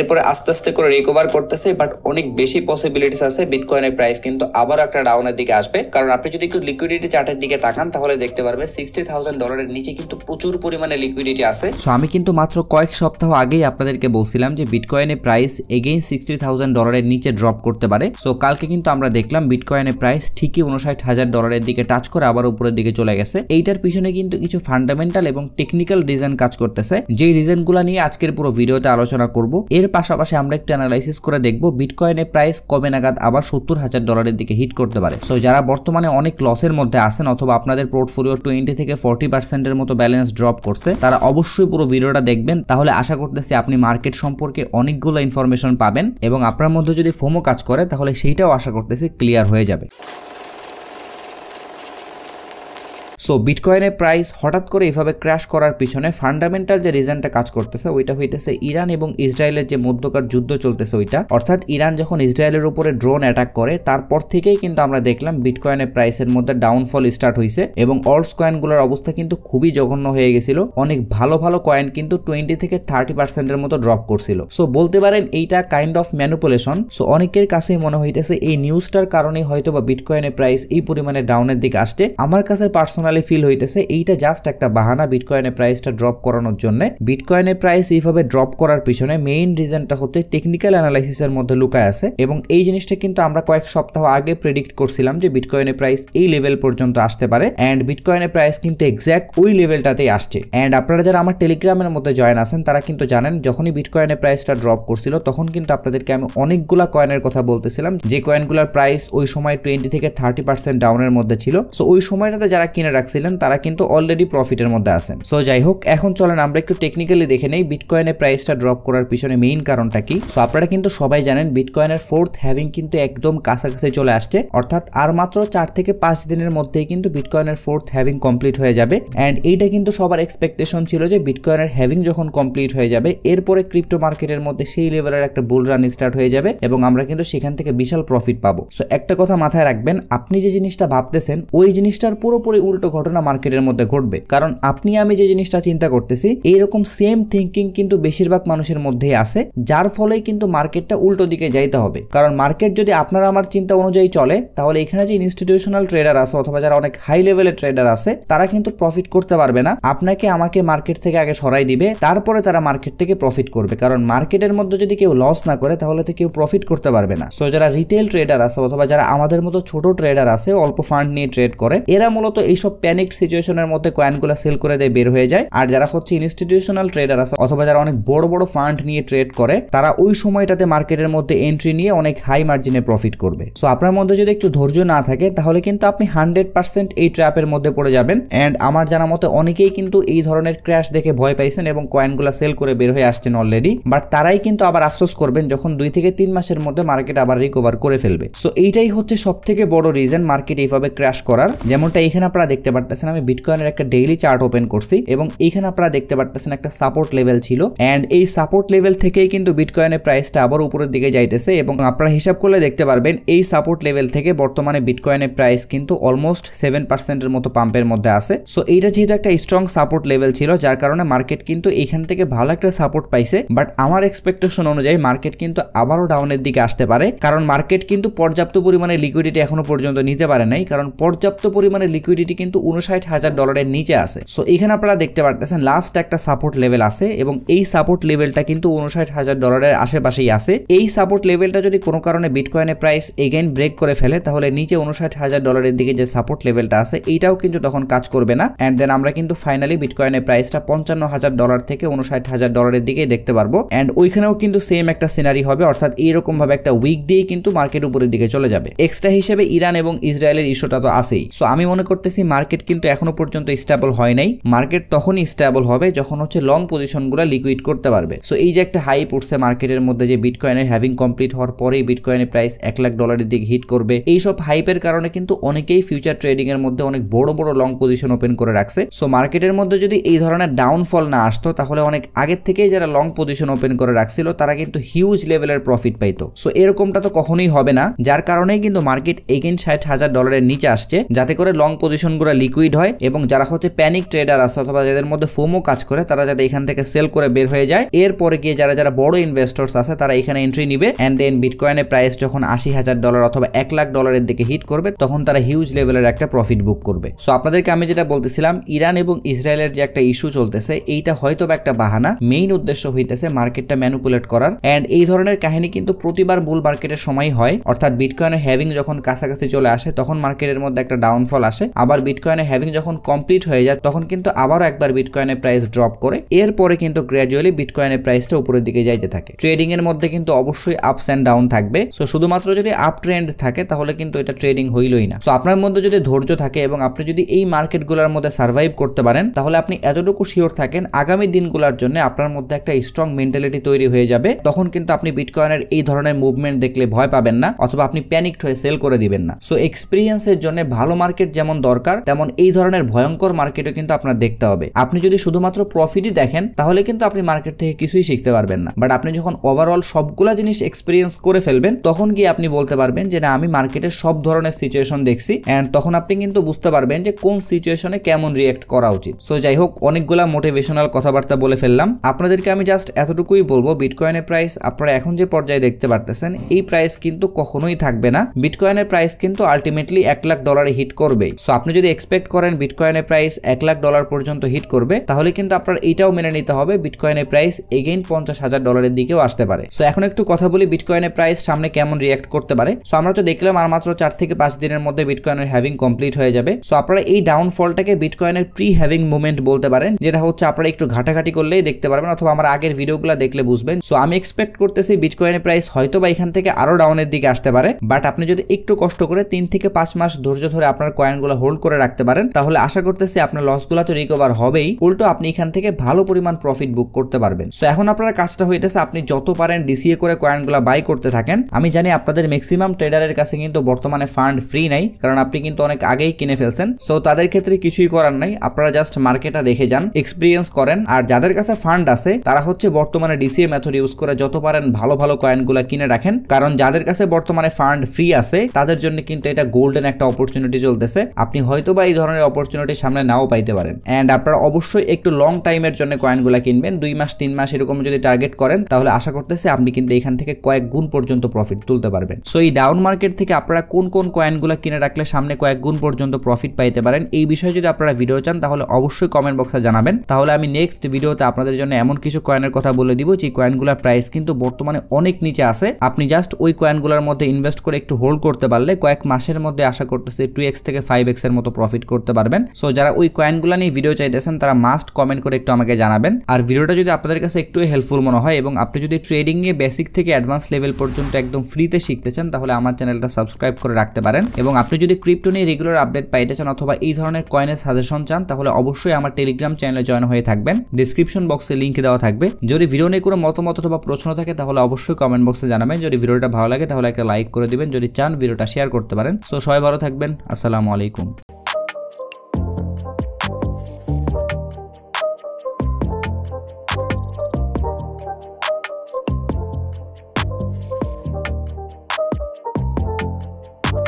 এরপরে আস্তে আস্তে করে রিকভার করতেছে বাট অনেক বেশি পসিবিলিটিস আছে বিটকয়েনের প্রাইস কিন্তু আবার একটা ডাউনের দিকে আসবে কারণ আপনি যদি একটু লিকুইডিটি চার্টের দিকে তাকান তাহলে দেখতে পারবেন সিক্সটি থাউজেন্ড ডলারের নিচে কিন্তু প্রচুর পরিমাণে লিকুইডিটি আছে সো আমি কিন্তু মাত্র কয়েক সপ্তাহ আগেই আপনাদেরকে বলছিলাম যে বিটকয়েনের প্রাইস এগেইন সিক্সটি থাউজেন্ড ডলারের নিচে ড্রপ করতে পারে সো কালকে কিন্তু আমরা দেখলাম বিটকয়েনের প্রাইস ঠিকই উনষাট হাজার ডলারের দিকে টাচ করে আবার উপরের দিকে চলে গেছে এইটার পিছনে কিন্তু কিছু ফান্ডামেন্টাল এবং টেকনিক্যাল রিজন কাজ করতেছে যে রিজনগুলো নিয়ে আজকের পুরো ভিডিওতে আলোচনা করব এর এর পাশাপাশি আমরা একটু অ্যানালাইসিস করে দেখব বিটকয়েনের প্রাইস কবে নাগাদ আবার সত্তর হাজার ডলারের দিকে হিট করতে পারে সো যারা বর্তমানে অনেক লসের মধ্যে আছেন অথবা আপনাদের পোর্টফোলিও টোয়েন্টি থেকে ফর্টি পার্সেন্টের মতো ব্যালেন্স ড্রপ করছে তারা অবশ্যই পুরো ভিডিওটা দেখবেন তাহলে আশা করতেছি আপনি মার্কেট সম্পর্কে অনেকগুলো ইনফরমেশন পাবেন এবং আপনার মধ্যে যদি ফোমো কাজ করে তাহলে সেইটাও আশা করতেছি ক্লিয়ার হয়ে যাবে সো বিটকয়েনের প্রাইস হঠাৎ করে এভাবে ক্র্যাশ করার পিছনে ফান্ডামেন্টাল যে রিজনটা কাজ করতেছে ওইটা হইতেছে ইরান এবং ইসরায়েলের যে মধ্যকার যুদ্ধ চলতেছে ওইটা অর্থাৎ ইরান যখন ইসরায়েলের উপরে ড্রোন অ্যাটাক করে তারপর থেকেই কিন্তু আমরা দেখলাম বিটকয়েনের প্রাইসের মধ্যে ডাউনফল স্টার্ট হয়েছে এবং অলস কয়েনগুলোর অবস্থা কিন্তু খুবই জঘন্য হয়ে গেছিল অনেক ভালো ভালো কয়েন কিন্তু টোয়েন্টি থেকে থার্টি পার্সেন্টের মতো ড্রপ করছিল সো বলতে পারেন এইটা কাইন্ড অফ ম্যানুপুলেশন সো অনেকের কাছেই মনে হইতেছে এই নিউজটার কারণে হয়তো বা বিটকয়েনের প্রাইস এই পরিমাণে ডাউনের দিকে আসছে আমার কাছে পার্সোনাল পার্সোনালি ফিল হইতেছে এইটা জাস্ট একটা বাহানা বিটকয়েনের প্রাইসটা ড্রপ করানোর জন্য বিটকয়েনের প্রাইস এইভাবে ড্রপ করার পিছনে মেইন রিজনটা হচ্ছে টেকনিক্যাল অ্যানালাইসিসের মধ্যে লুকায় আছে এবং এই জিনিসটা কিন্তু আমরা কয়েক সপ্তাহ আগে প্রেডিক্ট করছিলাম যে বিটকয়েনের প্রাইস এই লেভেল পর্যন্ত আসতে পারে অ্যান্ড বিটকয়েনের প্রাইস কিন্তু এক্স্যাক্ট ওই লেভেলটাতেই আসছে অ্যান্ড আপনারা যারা আমার টেলিগ্রামের মধ্যে জয়েন আছেন তারা কিন্তু জানেন যখনই বিটকয়েনের প্রাইসটা ড্রপ করছিল তখন কিন্তু আপনাদেরকে আমি অনেকগুলা কয়েনের কথা বলতেছিলাম যে কয়েনগুলোর প্রাইস ওই সময় টোয়েন্টি থেকে থার্টি পার্সেন্ট ডাউনের মধ্যে ছিল সো ওই সময়টাতে যারা কিনে রাখছে রাখছিলেন তারা কিন্তু অলরেডি প্রফিটের মধ্যে আছেন সো যাই হোক এখন চলেন আমরা একটু টেকনিক্যালি দেখে নেই বিটকয়েনের প্রাইসটা ড্রপ করার পিছনে মেইন কারণটা কি সো আপনারা কিন্তু সবাই জানেন বিটকয়েনের ফোর্থ হ্যাভিং কিন্তু একদম কাছাকাছি চলে আসছে অর্থাৎ আর মাত্র চার থেকে পাঁচ দিনের মধ্যেই কিন্তু বিটকয়েনের ফোর্থ হ্যাভিং কমপ্লিট হয়ে যাবে অ্যান্ড এইটা কিন্তু সবার এক্সপেকটেশন ছিল যে বিটকয়েনের হ্যাভিং যখন কমপ্লিট হয়ে যাবে এরপরে ক্রিপ্টো মার্কেটের মধ্যে সেই লেভেলের একটা বুল রান স্টার্ট হয়ে যাবে এবং আমরা কিন্তু সেখান থেকে বিশাল প্রফিট পাবো সো একটা কথা মাথায় রাখবেন আপনি যে জিনিসটা ভাবতেছেন ওই জিনিসটার পুরোপুরি উল্টো ঘটনা মার্কেটের মধ্যে ঘটবে কারণ আপনি আমি যে জিনিসটা চিন্তা করতেছি এইরকম সেম থিঙ্কিং কিন্তু বেশিরভাগ মানুষের মধ্যেই আছে যার ফলেই কিন্তু মার্কেটটা উল্টো দিকে যাইতে হবে কারণ মার্কেট যদি আপনার আমার চিন্তা অনুযায়ী চলে তাহলে এখানে যে ইনস্টিটিউশনাল ট্রেডার আছে অথবা যারা অনেক হাই লেভেলের ট্রেডার আছে তারা কিন্তু প্রফিট করতে পারবে না আপনাকে আমাকে মার্কেট থেকে আগে সরাই দিবে তারপরে তারা মার্কেট থেকে প্রফিট করবে কারণ মার্কেটের মধ্যে যদি কেউ লস না করে তাহলে তো কেউ প্রফিট করতে পারবে না সো যারা রিটেল ট্রেডার আছে অথবা যারা আমাদের মতো ছোট ট্রেডার আছে অল্প ফান্ড নিয়ে ট্রেড করে এরা মূলত এইসব প্যানিক সিচুয়েশনের মধ্যে কয়েনগুলো সেল করে দেয় বের হয়ে যায় আর যারা হচ্ছে ইনস্টিটিউশনাল ট্রেডার আছে অথবা যারা অনেক বড় বড় ফান্ড নিয়ে ট্রেড করে তারা ওই সময়টাতে মার্কেটের মধ্যে এন্ট্রি নিয়ে অনেক হাই মার্জিনে প্রফিট করবে সো আপনার মধ্যে যদি একটু ধৈর্য না থাকে তাহলে কিন্তু আপনি হান্ড্রেড পার্সেন্ট এই ট্র্যাপের মধ্যে পড়ে যাবেন অ্যান্ড আমার জানা মতে অনেকেই কিন্তু এই ধরনের ক্র্যাশ দেখে ভয় পাইছেন এবং কয়েনগুলো সেল করে বের হয়ে আসছেন অলরেডি বাট তারাই কিন্তু আবার আফসোস করবেন যখন দুই থেকে তিন মাসের মধ্যে মার্কেট আবার রিকভার করে ফেলবে সো এইটাই হচ্ছে সব থেকে বড় রিজন মার্কেট এইভাবে ক্র্যাশ করার যেমনটা এখানে আপনারা দেখতে পারতেছেন আমি বিটকয়েনের একটা ডেইলি চার্ট ওপেন করছি এবং এইখানে আপনারা দেখতে পারতেছেন একটা সাপোর্ট লেভেল ছিল অ্যান্ড এই সাপোর্ট লেভেল থেকেই কিন্তু বিটকয়েনের প্রাইসটা আবার উপরের দিকে যাইতেছে এবং আপনারা হিসাব করলে দেখতে পারবেন এই সাপোর্ট লেভেল থেকে বর্তমানে বিটকয়েনের প্রাইস কিন্তু অলমোস্ট সেভেন পার্সেন্টের মতো পাম্পের মধ্যে আছে সো এইটা যেহেতু একটা স্ট্রং সাপোর্ট লেভেল ছিল যার কারণে মার্কেট কিন্তু এখান থেকে ভালো একটা সাপোর্ট পাইছে বাট আমার এক্সপেকটেশন অনুযায়ী মার্কেট কিন্তু আবারও ডাউনের দিকে আসতে পারে কারণ মার্কেট কিন্তু পর্যাপ্ত পরিমাণে লিকুইডিটি এখনো পর্যন্ত নিতে পারে নাই কারণ পর্যাপ্ত পরিমাণে লিকুইডিটি কিন্তু কিন্তু উনষাট হাজার ডলারের নিচে আছে সো এখানে আপনারা দেখতে পারতেছেন লাস্ট একটা সাপোর্ট লেভেল আছে এবং এই সাপোর্ট লেভেলটা কিন্তু উনষাট হাজার ডলারের আশেপাশেই আছে এই সাপোর্ট লেভেলটা যদি কোনো কারণে বিটকয়েনের প্রাইস এগেন ব্রেক করে ফেলে তাহলে নিচে উনষাট হাজার ডলারের দিকে যে সাপোর্ট লেভেলটা আছে এইটাও কিন্তু তখন কাজ করবে না অ্যান্ড দেন আমরা কিন্তু ফাইনালি বিটকয়েনের প্রাইসটা পঞ্চান্ন হাজার ডলার থেকে উনষাট হাজার ডলারের দিকে দেখতে পারবো অ্যান্ড ওইখানেও কিন্তু সেম একটা সিনারি হবে অর্থাৎ ভাবে একটা উইক দিয়ে কিন্তু মার্কেট উপরের দিকে চলে যাবে এক্সট্রা হিসেবে ইরান এবং ইসরায়েলের ইস্যুটা তো আছেই সো আমি মনে করতেছি মার্কেট মার্কেট কিন্তু এখনো পর্যন্ত স্টেবল হয় নাই মার্কেট তখনই স্টেবল হবে যখন হচ্ছে লং পজিশনগুলো লিকুইড করতে পারবে সো এই যে একটা হাই পড়ছে মার্কেটের মধ্যে যে বিটকয়েনের হ্যাভিং কমপ্লিট হওয়ার পরেই বিটকয়েনের প্রাইস এক লাখ ডলারের দিকে হিট করবে এই সব হাইপের কারণে কিন্তু অনেকেই ফিউচার ট্রেডিং এর মধ্যে অনেক বড় বড় লং পজিশন ওপেন করে রাখছে সো মার্কেটের মধ্যে যদি এই ধরনের ডাউনফল না আসতো তাহলে অনেক আগের থেকেই যারা লং পজিশন ওপেন করে রাখছিল তারা কিন্তু হিউজ লেভেলের প্রফিট পাইতো সো এরকমটা তো কখনোই হবে না যার কারণেই কিন্তু মার্কেট এগেন ষাট হাজার ডলারের নিচে আসছে যাতে করে লং পজিশনগুলো লিকুইড হয় এবং যারা হচ্ছে প্যানিক ট্রেডার আছে অথবা যাদের মধ্যে ফোমো কাজ করে তারা যাতে এখান থেকে সেল করে বের হয়ে যায় এরপরে গিয়ে যারা যারা বড় ইনভেস্টর্স আছে তারা এখানে এন্ট্রি নিবে অ্যান্ড দেন বিটকয়েনের প্রাইস যখন আশি হাজার ডলার অথবা এক লাখ ডলারের দিকে হিট করবে তখন তারা হিউজ লেভেলের একটা প্রফিট বুক করবে সো আপনাদেরকে আমি যেটা বলতেছিলাম ইরান এবং ইসরায়েলের যে একটা ইস্যু চলতেছে এইটা হয়তো একটা বাহানা মেইন উদ্দেশ্য হইতেছে মার্কেটটা ম্যানুপুলেট করার অ্যান্ড এই ধরনের কাহিনী কিন্তু প্রতিবার বুল মার্কেটের সময় হয় অর্থাৎ বিটকয়েনের হ্যাভিং যখন কাছাকাছি চলে আসে তখন মার্কেটের মধ্যে একটা ডাউনফল আসে আবার বিটকয়েন বিটকয়েনে হ্যাভিং যখন কমপ্লিট হয়ে যায় তখন কিন্তু আবারও একবার বিটকয়েনের প্রাইস ড্রপ করে এরপরে কিন্তু গ্র্যাজুয়ালি বিটকয়েনের প্রাইসটা উপরের দিকে যাইতে থাকে ট্রেডিং এর মধ্যে কিন্তু অবশ্যই আপস অ্যান্ড ডাউন থাকবে সো শুধুমাত্র যদি আপ ট্রেন্ড থাকে তাহলে কিন্তু এটা ট্রেডিং হইলই না সো আপনার মধ্যে যদি ধৈর্য থাকে এবং আপনি যদি এই মার্কেটগুলোর মধ্যে সার্ভাইভ করতে পারেন তাহলে আপনি এতটুকু শিওর থাকেন আগামী দিনগুলোর জন্য আপনার মধ্যে একটা স্ট্রং মেন্টালিটি তৈরি হয়ে যাবে তখন কিন্তু আপনি বিটকয়েনের এই ধরনের মুভমেন্ট দেখলে ভয় পাবেন না অথবা আপনি প্যানিক্ট হয়ে সেল করে দিবেন না সো এক্সপিরিয়েন্সের জন্য ভালো মার্কেট যেমন দরকার যেমন এই ধরনের ভয়ঙ্কর মার্কেটও কিন্তু আপনার দেখতে হবে আপনি যদি শুধুমাত্র প্রফিটই দেখেন তাহলে কিন্তু আপনি মার্কেট থেকে কিছুই শিখতে পারবেন না বাট আপনি যখন ওভারঅল সবগুলা জিনিস এক্সপিরিয়েন্স করে ফেলবেন তখন গিয়ে আপনি বলতে পারবেন যে না আমি মার্কেটের সব ধরনের সিচুয়েশন দেখছি অ্যান্ড তখন আপনি কিন্তু বুঝতে পারবেন যে কোন সিচুয়েশনে কেমন রিয়েক্ট করা উচিত সো যাই হোক অনেকগুলা মোটিভেশনাল কথাবার্তা বলে ফেললাম আপনাদেরকে আমি জাস্ট এতটুকুই বলবো বিটকয়েনের প্রাইস আপনারা এখন যে পর্যায়ে দেখতে পারতেছেন এই প্রাইস কিন্তু কখনোই থাকবে না বিটকয়েনের প্রাইস কিন্তু আলটিমেটলি এক লাখ ডলারে হিট করবে সো আপনি যদি এক্সপেক্ট করেন বিটকয়েনের প্রাইস এক লাখ ডলার পর্যন্ত হিট করবে তাহলে কিন্তু আপনার এটাও মেনে নিতে হবে বিটকয়েনের প্রাইস এগেইন পঞ্চাশ হাজার ডলারের দিকেও আসতে পারে সো এখন একটু কথা বলি বিটকয়েনের প্রাইস সামনে কেমন রিয়াক্ট করতে পারে সো আমরা তো দেখলাম আর মাত্র চার থেকে পাঁচ দিনের মধ্যে বিটকয়েনের হ্যাভিং কমপ্লিট হয়ে যাবে সো আপনারা এই ডাউনফলটাকে বিটকয়েনের প্রি হ্যাভিং মুভমেন্ট বলতে পারেন যেটা হচ্ছে আপনারা একটু ঘাটাঘাটি করলেই দেখতে পারবেন অথবা আমার আগের ভিডিওগুলো দেখলে বুঝবেন সো আমি এক্সপেক্ট করতেছি বিটকয়েনের প্রাইস হয়তো বা এখান থেকে আরও ডাউনের দিকে আসতে পারে বাট আপনি যদি একটু কষ্ট করে তিন থেকে পাঁচ মাস ধৈর্য ধরে আপনার কয়েনগুলো হোল্ড করে রাখতে রাখতে পারেন তাহলে আশা করতেছি আপনার লসগুলো তো রিকভার হবেই উল্টো আপনি এখান থেকে ভালো পরিমাণ প্রফিট বুক করতে পারবেন সো এখন আপনার কাজটা হইতেছে আপনি যত পারেন ডিসিএ করে কয়েনগুলো বাই করতে থাকেন আমি জানি আপনাদের ম্যাক্সিমাম ট্রেডারের কাছে কিন্তু বর্তমানে ফান্ড ফ্রি নাই কারণ আপনি কিন্তু অনেক আগেই কিনে ফেলছেন সো তাদের ক্ষেত্রে কিছুই করার নাই আপনারা জাস্ট মার্কেটটা দেখে যান এক্সপিরিয়েন্স করেন আর যাদের কাছে ফান্ড আছে তারা হচ্ছে বর্তমানে ডিসিএ মেথড ইউজ করে যত পারেন ভালো ভালো কয়েনগুলো কিনে রাখেন কারণ যাদের কাছে বর্তমানে ফান্ড ফ্রি আছে তাদের জন্য কিন্তু এটা গোল্ডেন একটা অপরচুনিটি চলতেছে আপনি হয়তো বা এই ধরনের অপরচুনিটি সামনে নাও পাইতে পারেন অ্যান্ড আপনারা অবশ্যই একটু লং টাইমের জন্য কয়েনগুলো কিনবেন দুই মাস তিন মাস এরকম যদি টার্গেট করেন তাহলে আশা করতেছে আপনি কিন্তু এখান থেকে কয়েক গুণ পর্যন্ত প্রফিট তুলতে পারবেন সো এই ডাউন মার্কেট থেকে আপনারা কোন কোন কয়েনগুলো কিনে রাখলে সামনে কয়েক গুণ পর্যন্ত প্রফিট পাইতে পারেন এই বিষয়ে যদি আপনারা ভিডিও চান তাহলে অবশ্যই কমেন্ট বক্সে জানাবেন তাহলে আমি নেক্সট ভিডিওতে আপনাদের জন্য এমন কিছু কয়েনের কথা বলে দিব যে কয়েনগুলোর প্রাইস কিন্তু বর্তমানে অনেক নিচে আছে আপনি জাস্ট ওই কয়েনগুলোর মধ্যে ইনভেস্ট করে একটু হোল্ড করতে পারলে কয়েক মাসের মধ্যে আশা করতেছে টু এক্স থেকে ফাইভ এক্সের মতো প্রফিট প্রফিট করতে পারবেন সো যারা ওই কয়েনগুলো নিয়ে ভিডিও চাইতেছেন তারা মাস্ট কমেন্ট করে একটু আমাকে জানাবেন আর ভিডিওটা যদি আপনাদের কাছে একটু হেল্পফুল মনে হয় এবং আপনি যদি ট্রেডিং নিয়ে বেসিক থেকে অ্যাডভান্স লেভেল পর্যন্ত একদম ফ্রিতে শিখতে চান তাহলে আমার চ্যানেলটা সাবস্ক্রাইব করে রাখতে পারেন এবং আপনি যদি ক্রিপ্টো নিয়ে রেগুলার আপডেট পাইতে চান অথবা এই ধরনের কয়েনের সাজেশন চান তাহলে অবশ্যই আমার টেলিগ্রাম চ্যানেলে জয়েন হয়ে থাকবেন ডিসক্রিপশন বক্সে লিঙ্ক দেওয়া থাকবে যদি ভিডিও নিয়ে কোনো মতামত অথবা প্রশ্ন থাকে তাহলে অবশ্যই কমেন্ট বক্সে জানাবেন যদি ভিডিওটা ভালো লাগে তাহলে একটা লাইক করে দিবেন যদি চান ভিডিওটা শেয়ার করতে পারেন সো সবাই ভালো থাকবেন আসসালামু আলাইকুম